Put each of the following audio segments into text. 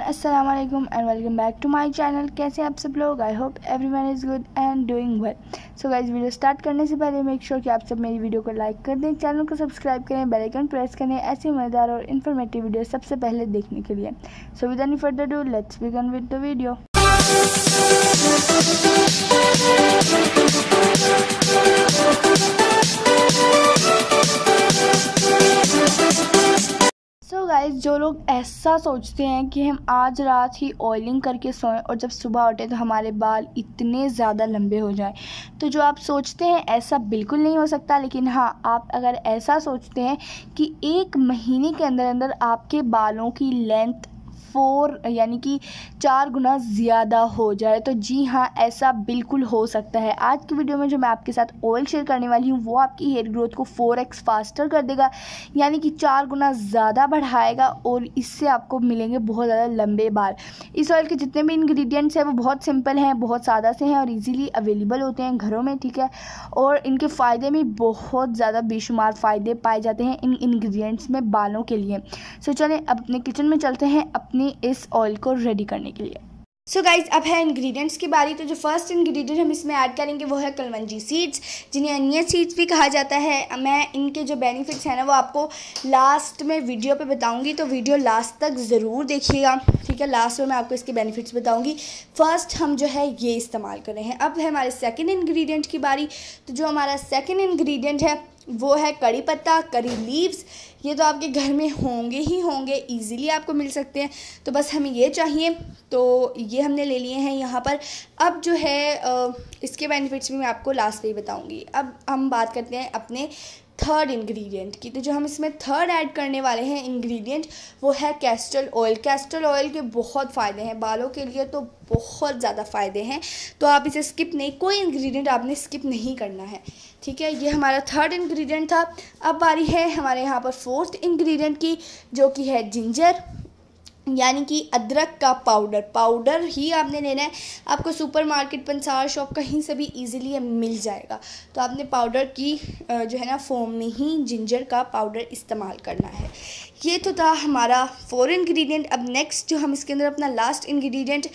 Everyone अस्सलाम वालेकुम and welcome back to my channel कैसे आप सब लोग I hope everyone is good and doing well so guys video start करने से पहले मेक श्योर sure कि आप सब मेरी वीडियो को लाइक कर दें चैनल को सब्सक्राइब करें बेल आइकन प्रेस करें ऐसे मज़ेदार और इन्फॉर्मेटिव वीडियो सबसे पहले देखने के लिए so with any further do let's begin with the video Thank you. Guys जो लोग ऐसा सोचते हैं कि हम आज रात ही ऑयलिंग करके सोएं और जब सुबह उठे तो हमारे बाल इतने ज़्यादा लंबे हो जाएं तो जो आप सोचते हैं ऐसा बिल्कुल नहीं हो सकता लेकिन हाँ आप अगर ऐसा सोचते हैं कि एक महीने के अंदर अंदर आपके बालों की लेंथ फोर यानी कि चार गुना ज़्यादा हो जाए तो जी हाँ ऐसा बिल्कुल हो सकता है आज की वीडियो में जो मैं आपके साथ ऑयल शेयर करने वाली हूँ वो आपकी हेयर ग्रोथ को फोर एक्स फास्टर कर देगा यानी कि चार गुना ज़्यादा बढ़ाएगा और इससे आपको मिलेंगे बहुत ज़्यादा लंबे बाल इस ऑयल के जितने भी इन्ग्रीडियंट्स हैं वो बहुत सिंपल हैं बहुत सादा से हैं और ईज़िली अवेलेबल होते हैं घरों में ठीक है और इनके फ़ायदे में बहुत ज़्यादा बेशुमार फ़ायदे पाए जाते हैं इन इन्ग्रीडियंट्स में बालों के लिए सो चलें अपने किचन में चलते हैं अपने अपनी इस ऑयल को रेडी करने के लिए सो so गाइज अब है इंग्रेडिएंट्स की बारी तो जो फर्स्ट इंग्रेडिएंट हम इसमें ऐड करेंगे वो है कलवंजी सीड्स जिन्हें अन्य सीड्स भी कहा जाता है मैं इनके जो बेनिफिट्स हैं ना वो आपको लास्ट में वीडियो पे बताऊंगी तो वीडियो लास्ट तक ज़रूर देखिएगा ठीक है लास्ट में मैं आपको इसके बेनिफिट्स बताऊँगी फर्स्ट हम जो है ये इस्तेमाल कर रहे हैं अब है हमारे सेकेंड इन्ग्रीडियंट की बारी तो जो हमारा सेकेंड इन्ग्रीडियंट है वो है कड़ी पत्ता करी लीव्स ये तो आपके घर में होंगे ही होंगे इजीली आपको मिल सकते हैं तो बस हमें ये चाहिए तो ये हमने ले लिए हैं यहाँ पर अब जो है इसके बेनिफिट्स भी मैं आपको लास्ट में ही बताऊँगी अब हम बात करते हैं अपने थर्ड इंग्रेडिएंट की तो जो हम इसमें थर्ड ऐड करने वाले हैं इंग्रेडिएंट वो है कैस्टल ऑयल कैस्टल ऑयल के बहुत फ़ायदे हैं बालों के लिए तो बहुत ज़्यादा फ़ायदे हैं तो आप इसे स्किप नहीं कोई इंग्रेडिएंट आपने स्किप नहीं करना है ठीक है ये हमारा थर्ड इंग्रेडिएंट था अब बारी है हमारे यहाँ पर फोर्थ इंग्रेडिएंट की जो कि है जिंजर यानी कि अदरक का पाउडर पाउडर ही आपने लेना है आपको सुपर मार्केट पंसार शॉप कहीं से भी इजीली मिल जाएगा तो आपने पाउडर की जो है ना फोम में ही जिंजर का पाउडर इस्तेमाल करना है ये तो था हमारा फोर इंग्रेडिएंट अब नेक्स्ट जो हम इसके अंदर अपना लास्ट इंग्रेडिएंट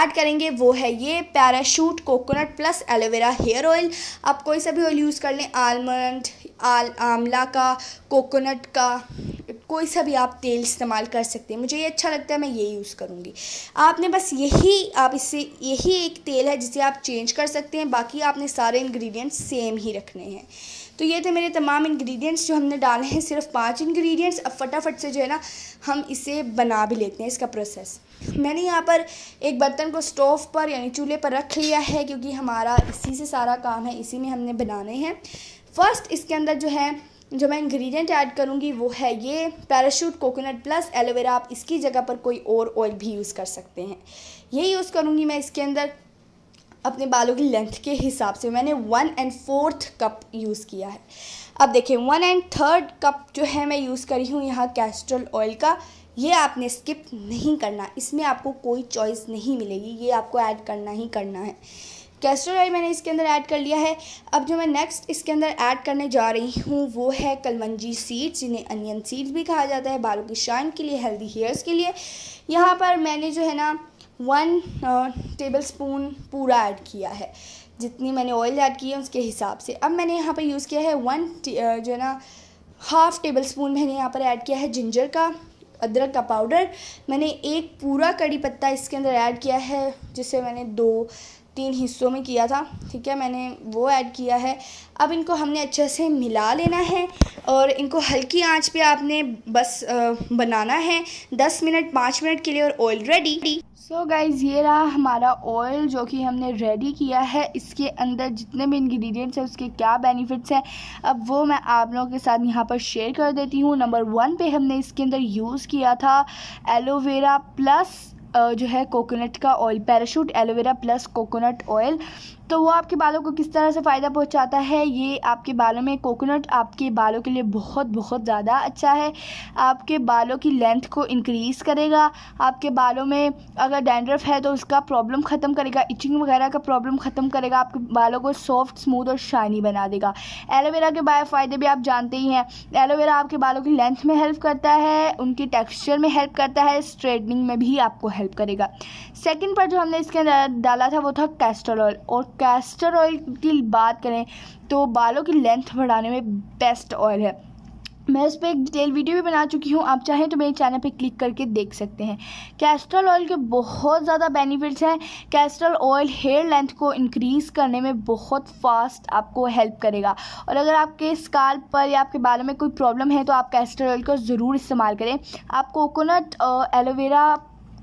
ऐड करेंगे वो है ये Parachute coconut plus aloe vera hair oil आप कोई सा भी ऑयल यूज़ कर लें आलमंड आल आमला का कोकोनट का कोई सा भी आप तेल इस्तेमाल कर सकते हैं मुझे ये अच्छा लगता है मैं ये यूज़ करूँगी आपने बस यही आप इससे यही एक तेल है जिसे आप चेंज कर सकते हैं बाकी आपने सारे इंग्रेडिएंट्स सेम ही रखने हैं तो ये थे मेरे तमाम इंग्रेडिएंट्स जो हमने डाले हैं सिर्फ पांच इंग्रेडिएंट्स अब फटाफट से जो है ना हम इसे बना भी लेते हैं इसका प्रोसेस मैंने यहाँ पर एक बर्तन को स्टोव पर यानी चूल्हे पर रख लिया है क्योंकि हमारा इसी से सारा काम है इसी में हमने बनाने हैं फर्स्ट इसके अंदर जो है जो मैं इंग्रेडिएंट ऐड करूँगी वो है ये पैराशूट कोकोनट प्लस एलोवेरा आप इसकी जगह पर कोई और ऑयल भी यूज़ कर सकते हैं ये यूज़ करूँगी मैं इसके अंदर अपने बालों की लेंथ के हिसाब से मैंने one and fourth cup use किया है अब देखें वन एंड थर्ड कप जो है मैं यूज़ करी हूँ यहाँ कैस्ट्रल ऑयल का ये आपने स्किप नहीं करना इसमें आपको कोई चॉइस नहीं मिलेगी ये आपको ऐड करना ही करना है कैस्टर ऑयल मैंने इसके अंदर ऐड कर लिया है अब जो मैं नेक्स्ट इसके अंदर ऐड करने जा रही हूँ वो है कलमंजी सीड्स जिन्हें अनियन सीड्स भी कहा जाता है बालों की शाइन के लिए हेल्दी हेयर्स के लिए यहाँ पर मैंने जो है ना वन टेबल स्पून पूरा ऐड किया है जितनी मैंने ऑयल ऐड की है उसके हिसाब से अब मैंने यहाँ पर यूज़ किया है वन जो है ना हाफ़ टेबल स्पून मैंने यहाँ पर ऐड किया है जिंजर का अदरक का पाउडर मैंने एक पूरा कड़ी पत्ता इसके अंदर ऐड किया है जिसे मैंने दो तीन हिस्सों में किया था ठीक है मैंने वो ऐड किया है अब इनको हमने अच्छे से मिला लेना है और इनको हल्की आंच पे आपने बस बनाना है दस मिनट पाँच मिनट के लिए और oil ready so so guys ये रहा हमारा ऑयल जो कि हमने रेडी किया है इसके अंदर जितने भी इंग्रेडिएंट्स हैं उसके क्या बेनिफिट्स हैं अब वो मैं आप लोगों के साथ यहाँ पर शेयर कर देती हूँ नंबर वन पे हमने इसके अंदर यूज़ किया था एलोवेरा प्लस जो है कोकोनट का oil Parachute aloe vera plus coconut oil तो वो आपके बालों को किस तरह से फ़ायदा पहुंचाता है ये आपके बालों में कोकोनट आपके बालों के लिए बहुत बहुत ज़्यादा अच्छा है आपके बालों की लेंथ को इंक्रीज़ करेगा आपके बालों में अगर डैंड्रफ है तो उसका प्रॉब्लम ख़त्म करेगा इचिंग वगैरह का प्रॉब्लम ख़त्म करेगा आपके बालों को सॉफ्ट स्मूथ और शाइनी बना देगा एलोवेरा के बाय फ़ायदे भी आप जानते ही हैं एलोवेरा आपके बालों की लेंथ में हेल्प करता है उनके टेक्स्चर में हेल्प करता है स्ट्रेटनिंग में भी आपको हेल्प हेल्प करेगा सेकंड पर जो हमने इसके अंदर डाला था वो था कैस्टर ऑयल और कैस्टर ऑयल की बात करें तो बालों की लेंथ बढ़ाने में बेस्ट ऑयल है मैं इस पर एक डिटेल वीडियो भी बना चुकी हूँ आप चाहें तो मेरे चैनल पे क्लिक करके देख सकते हैं कैस्ट्रल ऑयल के बहुत ज़्यादा बेनिफिट्स हैं कैस्ट्रल ऑयल हेयर लेंथ को इंक्रीज़ करने में बहुत फास्ट आपको हेल्प करेगा और अगर आपके स्काल पर या आपके बालों में कोई प्रॉब्लम है तो आप कैस्ट्रल ऑयल को ज़रूर इस्तेमाल करें आप coconut aloe vera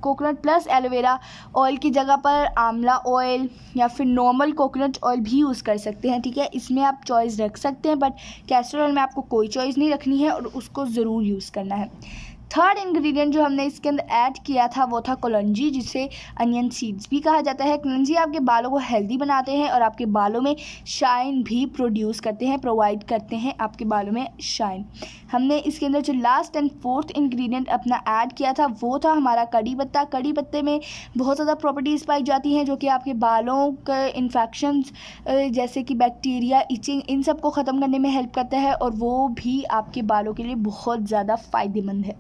coconut plus aloe vera oil की जगह पर आमला ऑयल या फिर नॉर्मल कोकोनट ऑयल भी यूज़ कर सकते हैं ठीक है इसमें आप चॉइस रख सकते हैं बट कैस्टर ऑयल में आपको कोई चॉइस नहीं रखनी है और उसको ज़रूर यूज़ करना है थर्ड इंग्रेडिएंट जो हमने इसके अंदर ऐड किया था वो था कोलंजी जिसे अनियन सीड्स भी कहा जाता है कोलंजी आपके बालों को हेल्दी बनाते हैं और आपके बालों में शाइन भी प्रोड्यूस करते हैं प्रोवाइड करते हैं आपके बालों में शाइन हमने इसके अंदर जो लास्ट एंड फोर्थ इंग्रेडिएंट अपना ऐड किया था वो था हमारा कड़ी पत्ता कड़ी पत्ते में बहुत ज़्यादा प्रॉपर्टीज़ पाई जाती हैं जो कि आपके बालों के इन्फेक्शन जैसे कि बैक्टीरिया इचिंग इन सब को ख़त्म करने में हेल्प करता है और वो भी आपके बालों के लिए बहुत ज़्यादा फ़ायदेमंद है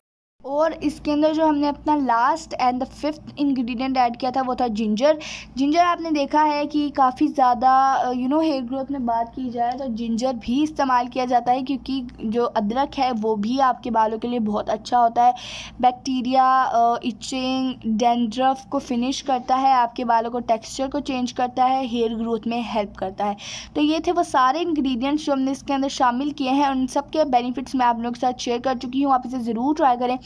और इसके अंदर जो हमने अपना last and the fifth ingredient add किया था वो था जिंजर जिंजर आपने देखा है कि काफ़ी ज़्यादा यू नो हेयर ग्रोथ में बात की जाए तो जिंजर भी इस्तेमाल किया जाता है क्योंकि जो अदरक है वो भी आपके बालों के लिए बहुत अच्छा होता है बैक्टीरिया इचिंग डेंड्रफ को फिनिश करता है आपके बालों को टेक्स्चर को चेंज करता है हेयर ग्रोथ में हेल्प करता है तो ये थे वो सारे इंग्रीडियंट्स जो हमने इसके अंदर शामिल किए हैं उन सब के बेनिफिट्स मैं आप लोगों के साथ शेयर कर चुकी हूँ आप इसे ज़रूर ट्राई करें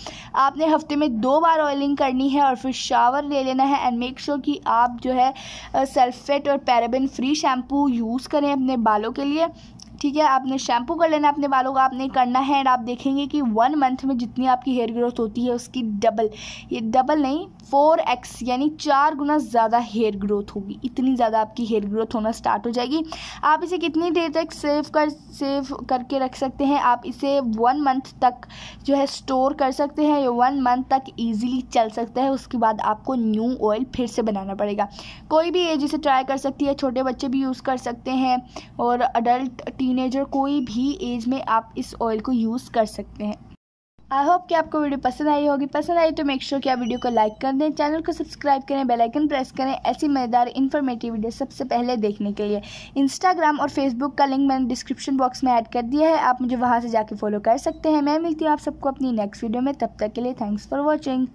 आपने हफ्ते में दो बार ऑयलिंग करनी है और फिर शावर ले लेना है एंड मेक श्योर कि आप जो है सल्फेट और पैराबिन फ्री शैम्पू यूज़ करें अपने बालों के लिए ठीक है आपने शैम्पू कर लेना अपने बालों का आपने करना है एंड आप देखेंगे कि वन मंथ में जितनी आपकी हेयर ग्रोथ होती है उसकी डबल ये डबल नहीं फोर एक्स यानी चार गुना ज़्यादा हेयर ग्रोथ होगी इतनी ज़्यादा आपकी हेयर ग्रोथ होना स्टार्ट हो जाएगी आप इसे कितनी देर तक सेव कर सेव करके रख सकते हैं आप इसे वन मंथ तक जो है स्टोर कर सकते हैं या वन मंथ तक ईजिली चल सकता है उसके बाद आपको न्यू ऑयल फिर से बनाना पड़ेगा कोई भी एज इसे ट्राई कर सकती है छोटे बच्चे भी यूज़ कर सकते हैं और अडल्ट टीन टीनेजर कोई भी एज में आप इस ऑयल को यूज़ कर सकते हैं आई होप कि आपको वीडियो पसंद आई होगी पसंद आई तो मेक श्योर sure कि आप वीडियो को लाइक कर दें चैनल को सब्सक्राइब करें बेल आइकन प्रेस करें ऐसी मज़ेदार इन्फॉर्मेटिव वीडियो सबसे पहले देखने के लिए इंस्टाग्राम और फेसबुक का लिंक मैंने डिस्क्रिप्शन बॉक्स में ऐड कर दिया है आप मुझे वहाँ से जाके फॉलो कर सकते हैं मैं मिलती हूँ आप सबको अपनी नेक्स्ट वीडियो में तब तक के लिए थैंक्स फॉर वॉचिंग